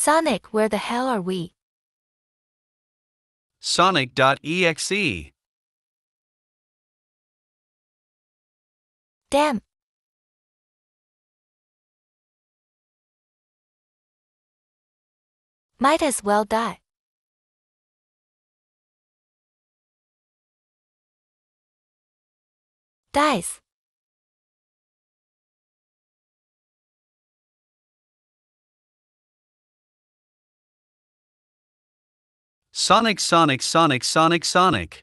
Sonic, where the hell are we? Sonic.exe. Damn. Might as well die. Dies. Sonic Sonic Sonic Sonic Sonic